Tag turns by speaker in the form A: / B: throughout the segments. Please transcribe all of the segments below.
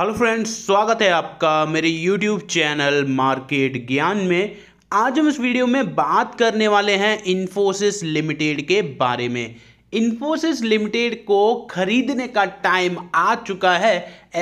A: Hello friends स्वागत है आपका मेरे यूट्यूब चैनल मार्केट ज्ञान में आज हम इस वीडियो में बात करने वाले हैं इन्फोसिस लिमिटेड के बारे में इन्फोसिस लिमिटेड को खरीदने का टाइम आ चुका है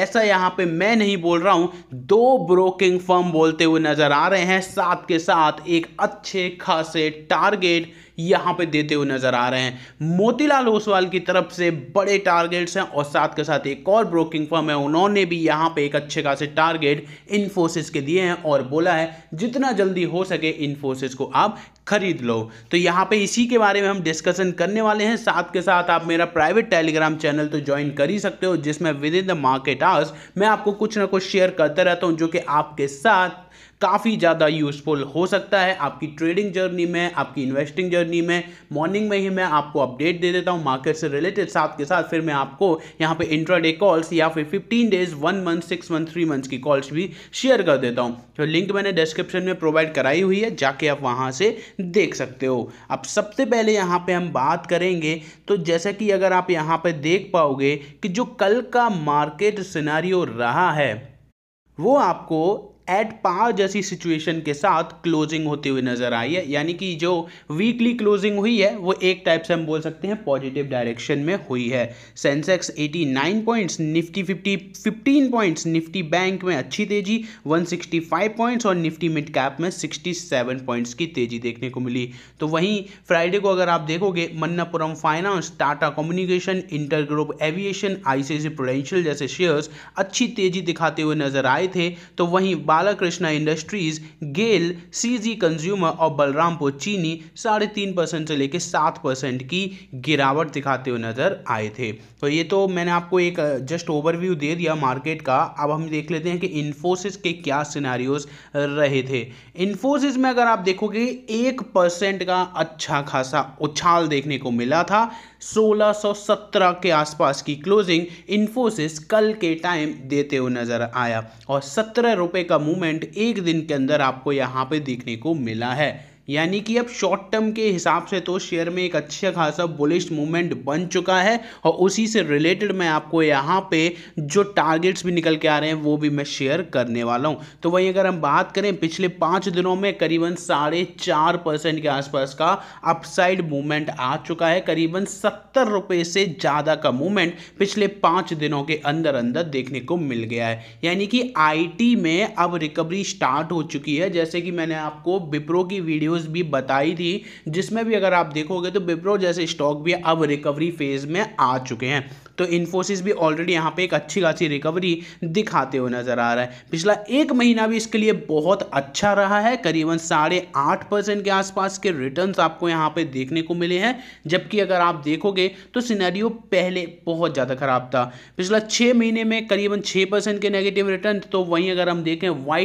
A: ऐसा यहाँ पे मैं नहीं बोल रहा हूँ दो ब्रोकिंग फर्म बोलते हुए नज़र आ रहे हैं साथ के साथ एक अच्छे खासे टारगेट यहाँ पे देते हुए नजर आ रहे हैं मोतीलाल ओसवाल की तरफ से बड़े टारगेट्स हैं और साथ के साथ एक और ब्रोकिंग फर्म है उन्होंने भी यहाँ पे एक अच्छे खासे टारगेट इन्फोसिस के दिए हैं और बोला है जितना जल्दी हो सके इन्फोसिस को आप खरीद लो तो यहाँ पे इसी के बारे में हम डिस्कशन करने वाले हैं साथ के साथ आप मेरा प्राइवेट टेलीग्राम चैनल तो ज्वाइन कर ही सकते हो जिसमें within the market hours मैं आपको कुछ ना कुछ शेयर करता रहता हूँ जो कि आपके साथ काफ़ी ज़्यादा यूज़फुल हो सकता है आपकी ट्रेडिंग जर्नी में आपकी इन्वेस्टिंग जर्नी में मॉर्निंग में ही मैं आपको अपडेट दे देता हूँ मार्केट से रिलेटेड साथ के साथ फिर मैं आपको यहाँ पे इंट्राडे कॉल्स या फिर fifteen days one month six month three months की कॉल्स भी शेयर कर देता हूँ तो लिंक मैंने डिस्क्रिप्शन में प्रोवाइड कराई हुई है जाके आप वहाँ से देख सकते हो अब सबसे पहले यहाँ पर हम बात करेंगे तो जैसा कि अगर आप यहाँ पर देख पाओगे कि जो कल का मार्केट सिनारी रहा है वो आपको एट पार जैसी सिचुएशन के साथ क्लोजिंग होती हुई नज़र आई है यानी कि जो वीकली क्लोजिंग हुई है वो एक टाइप से हम बोल सकते हैं पॉजिटिव डायरेक्शन में हुई है Sensex 89 points Nifty 50 15 points Nifty bank में अच्छी तेज़ी 165 पॉइंट्स और निफ्टी मिड कैप में 67 पॉइंट्स की तेज़ी देखने को मिली तो वहीं फ्राइडे को अगर आप देखोगे Manappuram finance Tata communication inter group aviation ICIC Prudential जैसे शेयर्स अच्छी तेज़ी दिखाते हुए नजर आए थे तो वहीं Balakrishna industries GAIL CG consumer और बलरामपुर चीनी साढ़े तीन परसेंट से लेकर सात परसेंट की गिरावट दिखाते हुए नज़र आए थे तो ये तो मैंने आपको एक जस्ट ओवरव्यू दे दिया मार्केट का अब हम देख लेते हैं कि इन्फोसिस के क्या सिनारियोज रहे थे इन्फोसिस में अगर आप देखोगे एक परसेंट का अच्छा खासा उछाल देखने को मिला था 1617 के आसपास की क्लोजिंग इन्फोसिस कल के टाइम देते हुए नज़र आया और सत्रह रुपए का मूवमेंट एक दिन के अंदर आपको यहाँ पे देखने को मिला है यानी कि अब शॉर्ट टर्म के हिसाब से तो शेयर में एक अच्छा खासा बुलिश मूवमेंट बन चुका है और उसी से रिलेटेड मैं आपको यहाँ पे जो टारगेट्स भी निकल के आ रहे हैं वो भी मैं शेयर करने वाला हूँ तो वहीं अगर हम बात करें पिछले पाँच दिनों में करीबन साढ़े चार परसेंट के आसपास का अपसाइड मूवमेंट आ चुका है करीबन सत्तर रुपये से ज़्यादा का मूवमेंट पिछले पाँच दिनों के अंदर अंदर देखने को मिल गया है यानी कि आई में अब रिकवरी स्टार्ट हो चुकी है जैसे कि मैंने आपको विप्रो की वीडियो न्यूज़ भी बताई थी जिसमें भी अगर आप देखोगे तो विप्रो जैसे स्टॉक भी अब रिकवरी फेज़ में आ चुके हैं तो इन्फोसिस भी ऑलरेडी यहाँ पे एक अच्छी खासी रिकवरी दिखाते हुए नज़र आ रहा है पिछला एक महीना भी इसके लिए बहुत अच्छा रहा है करीबन साढ़े आठ परसेंट के आसपास के रिटर्न आपको यहाँ पे देखने को मिले हैं जबकि अगर आप देखोगे तो सिनेरियो पहले बहुत ज़्यादा खराब था पिछला छः महीने में करीबन छः परसेंट के नेगेटिव रिटर्न तो वहीं अगर हम देखें वाई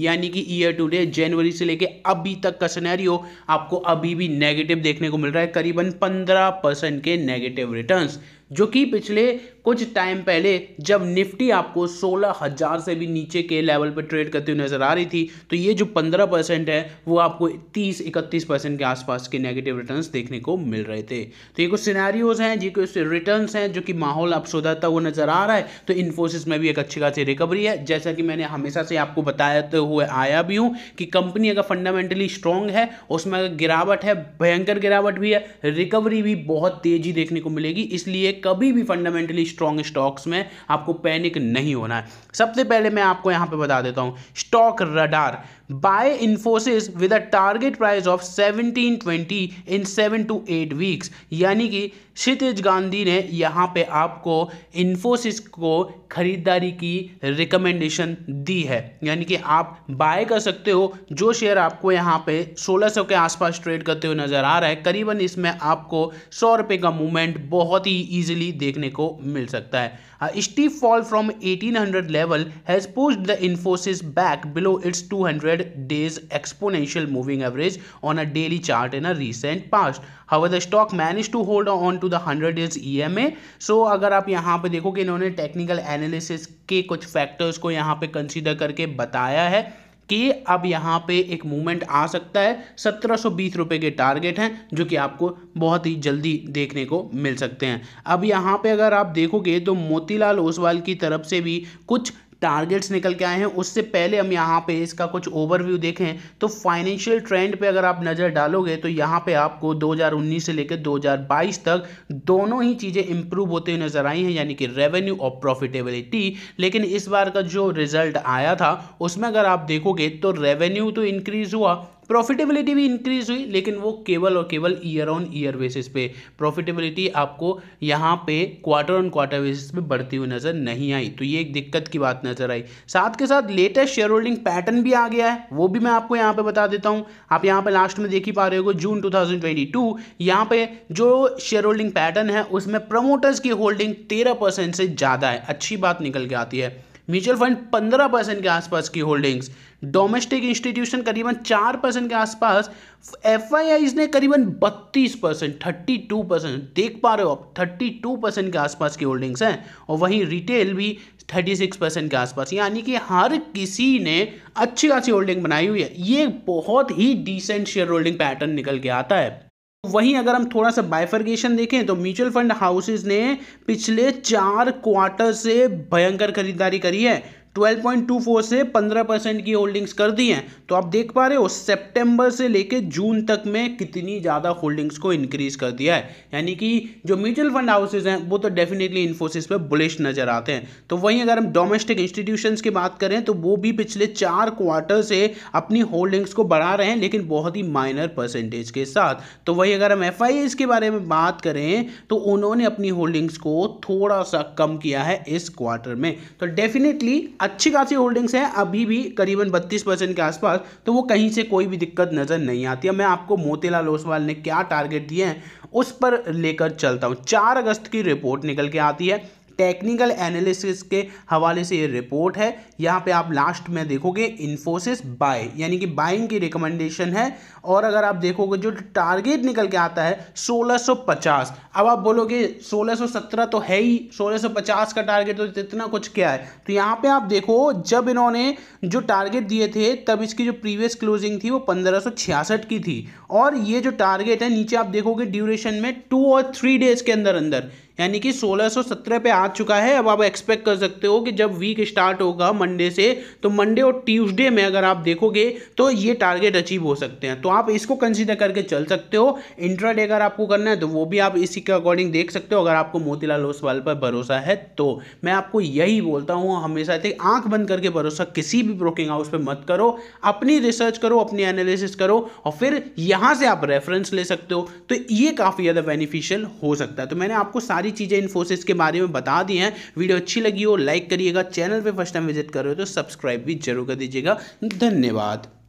A: यानी कि ईयर टू डे जनवरी से लेके अभी तक का सिनेरियो आपको अभी भी नेगेटिव देखने को मिल रहा है करीबन पंद्रह परसेंट के नेगेटिव रिटर्न्स जो कि पिछले कुछ टाइम पहले जब निफ्टी आपको सोलह हज़ार से भी नीचे के लेवल पर ट्रेड करती हुई नज़र आ रही थी तो ये जो पंद्रह परसेंट है वो आपको तीस इकतीस परसेंट के आसपास के नेगेटिव रिटर्न्स देखने को मिल रहे थे तो ये कुछ सिनेरियोज हैं जी कुछ रिटर्न हैं जो कि माहौल आप सुधरता हुआ नज़र आ रहा है तो इन्फोसिस में भी एक अच्छी खासी रिकवरी है जैसा कि मैंने हमेशा से आपको बताते हुए आया भी हूँ कि कंपनी अगर फंडामेंटली स्ट्रांग है उसमें अगर गिरावट है भयंकर गिरावट भी है रिकवरी भी बहुत तेज़ी देखने को मिलेगी इसलिए कभी भी फंडामेंटली स्ट्रॉन्ग स्टॉक्स में आपको पैनिक नहीं होना है सबसे पहले मैं आपको यहाँ पर बता देता हूँ stock radar by Infosys with a target price of 1720 in 7 to 8 weeks यानी कि क्षितिज गांधी ने यहाँ पे आपको इन्फोसिस को खरीदारी की रिकमेंडेशन दी है यानी कि आप बाय कर सकते हो जो शेयर आपको यहाँ पे 1600 के आसपास ट्रेड करते हुए नज़र आ रहा है करीबन इसमें आपको सौ रुपये का मूवमेंट बहुत ही ईजिली देखने को मिल सकता है A steep fall from 1800 level has pushed the Infosys back below its 200 days exponential moving average on a daily chart in a recent past. However, the stock managed to hold on to the 100 days EMA. So अगर आप यहाँ पे देखो कि इन्होंने technical analysis के कुछ factors को यहाँ पे कंसीडर करके बताया है कि अब यहाँ पे एक मूवमेंट आ सकता है सत्रह रुपए बीस के टारगेट हैं जो कि आपको बहुत ही जल्दी देखने को मिल सकते हैं अब यहाँ पे अगर आप देखोगे तो मोतीलाल ओसवाल की तरफ से भी कुछ टारगेट्स निकल के आए हैं उससे पहले हम यहाँ पे इसका कुछ ओवरव्यू देखें तो फाइनेंशियल ट्रेंड पे अगर आप नज़र डालोगे तो यहाँ पे आपको 2019 से लेकर 2022 तक दोनों ही चीज़ें इंप्रूव होते हुए नज़र आई हैं यानी कि रेवेन्यू और प्रॉफिटेबिलिटी लेकिन इस बार का जो रिजल्ट आया था उसमें अगर आप देखोगे तो रेवेन्यू तो इंक्रीज़ हुआ प्रॉफिटेबिलिटी भी इंक्रीज हुई लेकिन वो केवल और केवल ईयर ऑन ईयर बेसिस पे प्रॉफिटेबिलिटी आपको यहाँ पे क्वार्टर ऑन क्वार्टर बेसिस पे बढ़ती हुई नज़र नहीं आई तो ये एक दिक्कत की बात नज़र आई साथ के साथ लेटेस्ट शेयर होल्डिंग पैटर्न भी आ गया है वो भी मैं आपको यहाँ पे बता देता हूँ आप यहाँ पे लास्ट में देख ही पा रहे हो जून टू यहाँ पे जो शेयर होल्डिंग पैटर्न है उसमें प्रमोटर्स की होल्डिंग तेरह परसेंट से ज़्यादा है अच्छी बात निकल के आती है म्यूचुअल फंड पंद्रह परसेंट के आसपास की होल्डिंग्स डोमेस्टिक इंस्टीट्यूशन करीबन चार परसेंट के आसपास एफ ने करीबन बत्तीस परसेंट थर्टी टू परसेंट देख पा रहे हो आप थर्टी टू परसेंट के आसपास की होल्डिंग्स हैं और वहीं रिटेल भी थर्टी सिक्स परसेंट के आसपास यानी कि हर किसी ने अच्छी खासी होल्डिंग बनाई हुई है ये बहुत ही डिसेंट शेयर होल्डिंग पैटर्न निकल के आता है वहीं अगर हम थोड़ा सा बाइफर्गेशन देखें तो म्यूचुअल फंड हाउसेज ने पिछले चार क्वार्टर से भयंकर खरीदारी करी है 12.24 से 15 परसेंट की होल्डिंग्स कर दी हैं तो आप देख पा रहे हो सितंबर से लेकर जून तक में कितनी ज़्यादा होल्डिंग्स को इंक्रीज कर दिया है यानी कि जो म्यूचुअल फंड हाउसेज हैं वो तो डेफिनेटली इन्फोसिस पे बुलिश नज़र आते हैं तो वहीं अगर हम डोमेस्टिक इंस्टीट्यूशन की बात करें तो वो भी पिछले चार क्वार्टर से अपनी होल्डिंग्स को बढ़ा रहे हैं लेकिन बहुत ही माइनर परसेंटेज के साथ तो वहीं अगर हम एफ के बारे में बात करें तो उन्होंने अपनी होल्डिंग्स को थोड़ा सा कम किया है इस क्वार्टर में तो डेफिनेटली अच्छी खासी होल्डिंग्स हैं अभी भी करीबन बत्तीस परसेंट के आसपास तो वो कहीं से कोई भी दिक्कत नज़र नहीं आती है मैं आपको मोतीलाल ओसवाल ने क्या टारगेट दिए हैं उस पर लेकर चलता हूँ चार अगस्त की रिपोर्ट निकल के आती है टेक्निकल एनालिसिस के हवाले से ये रिपोर्ट है यहाँ पे आप लास्ट में देखोगे इन्फोसिस बाय यानी कि बाइंग की रिकमेंडेशन है और अगर आप देखोगे जो टारगेट निकल के आता है 1650 अब आप बोलोगे 1617 तो है ही 1650 का टारगेट तो इतना कुछ क्या है तो यहाँ पे आप देखो जब इन्होंने जो टारगेट दिए थे तब इसकी जो प्रीवियस क्लोजिंग थी वो पंद्रह की थी और ये जो टारगेट है नीचे आप देखोगे ड्यूरेशन में टू और थ्री डेज के अंदर अंदर यानी कि 1617 पे आ चुका है अब आप एक्सपेक्ट कर सकते हो कि जब वीक स्टार्ट होगा मंडे से तो मंडे और ट्यूसडे में अगर आप देखोगे तो ये टारगेट अचीव हो सकते हैं तो आप इसको कंसिडर करके चल सकते हो इंट्राडे अगर आपको करना है तो वो भी आप इसी के अकॉर्डिंग देख सकते हो अगर आपको मोतीलाल ओसवाल पर भरोसा है तो मैं आपको यही बोलता हूँ हमेशा आंख बंद करके भरोसा किसी भी ब्रोकिंग हाउस पर मत करो अपनी रिसर्च करो अपनी एनालिसिस करो और फिर यहाँ से आप रेफरेंस ले सकते हो तो ये काफ़ी ज़्यादा बेनिफिशियल हो सकता है तो मैंने आपको सारी सारी चीज़ें इन्फोसिस के बारे में बता दी हैं वीडियो अच्छी लगी हो लाइक करिएगा चैनल पर फर्स्ट टाइम विजिट कर रहे हो तो सब्सक्राइब भी जरूर कर दीजिएगा धन्यवाद